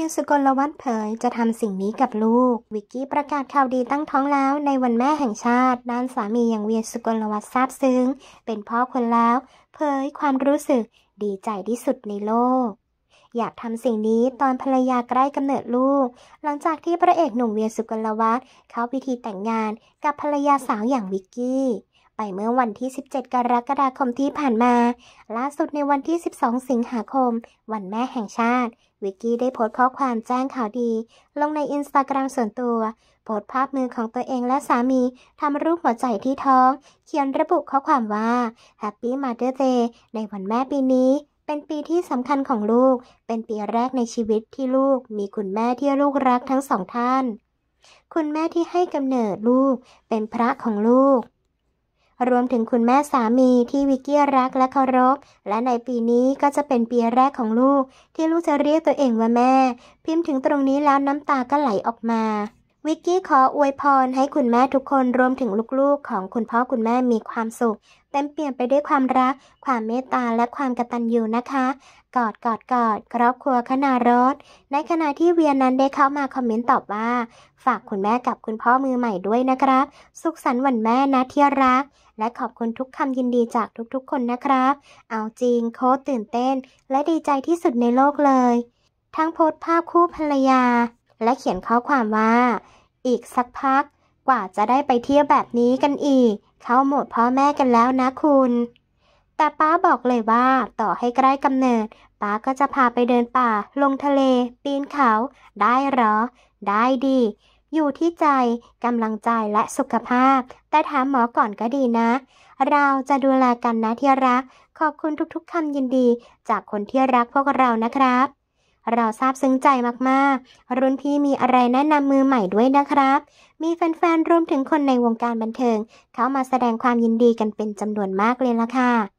วียสุกลวัฒน์เผยจะทำสิ่งนี้กับลูก วิกกี้ประกาศข่าวดีตั้งท้องแล้วในวันแม่แห่งชาติ ด้านสามีอย่างเวียสุกลวัฒน์ซาบซึ้ง เป็นพ่อคนแล้วเผยความรู้สึกดีใจที่สุดในโลก อยากทำสิ่งนี้ตอนภรรยาใกล้กำเนิดลูก หลังจากที่พระเอกหนุ่มเวียสุกลวัฒน์เข้าพิธีแต่งงานกับภรรยาสาวอย่างวิกกี้ไปเมื่อวันที่ 17 กรกฎาคมที่ผ่านมา ล่าสุดในวันที่ 12 สิงหาคม วันแม่แห่งชาติ วิกกี้ได้โพสต์ข้อความแจ้งข่าวดี ลงในอินสตาแกรมส่วนตัว โพสต์ภาพมือของตัวเองและสามีทำรูปหัวใจที่ท้อง เขียนระบุข้อความว่า Happy Mother Day ในวันแม่ปีนี้ เป็นปีที่สำคัญของลูก เป็นปีแรกในชีวิตที่ลูก มีคุณแม่ที่ลูกรักทั้งสองท่าน คุณแม่ที่ให้กำเนิดลูก เป็นพระของลูกรวมถึงคุณแม่สามีที่วิกกี้รักและเคารพ และในปีนี้ก็จะเป็นปีแรกของลูก ที่ลูกจะเรียกตัวเองว่าแม่ พิมพ์ถึงตรงนี้แล้วน้ำตาก็ไหลออกมาวิกกี้ขออวยพรให้คุณแม่ทุกคนรวมถึงลูก ๆ ของคุณพ่อคุณแม่มีความสุข เต็มเปี่ยมไปด้วยความรัก ความเมตตาและความกตัญญูนะคะ กอดกอดกอดครอบครัวคณารสในขณะที่เวียนนั้นได้เข้ามาคอมเมนต์ตอบว่า ฝากคุณแม่กับคุณพ่อมือใหม่ด้วยนะครับ สุขสันต์วันแม่นะที่รัก และขอบคุณทุกคำยินดีจากทุกๆคนนะครับ เอาจริง โค้ดตื่นเต้น และดีใจที่สุดในโลกเลย ทั้งโพสต์ภาพคู่ภรรยาและเขียนข้อความว่า อีกสักพักกว่าจะได้ไปเที่ยวแบบนี้กันอีก เข้าหมดพ่อแม่กันแล้วนะคุณ แต่ป้าบอกเลยว่า ต่อให้ใกล้กำเนิดป้าก็จะพาไปเดินป่า ลงทะเล ปีนเขา ได้หรอ ได้ดี อยู่ที่ใจกำลังใจและสุขภาพ แต่ถามหมอก่อนก็ดีนะ เราจะดูแลกันนะที่รัก ขอบคุณทุกๆคำยินดีจากคนที่รักพวกเรานะครับเราซาบซึ้งใจมาก ๆ รุ่นพี่มีอะไรแนะนำมือใหม่ด้วยนะครับ มีแฟน ๆ รวมถึงคนในวงการบันเทิง เข้ามาแสดงความยินดีกันเป็นจำนวนมากเลยละค่ะ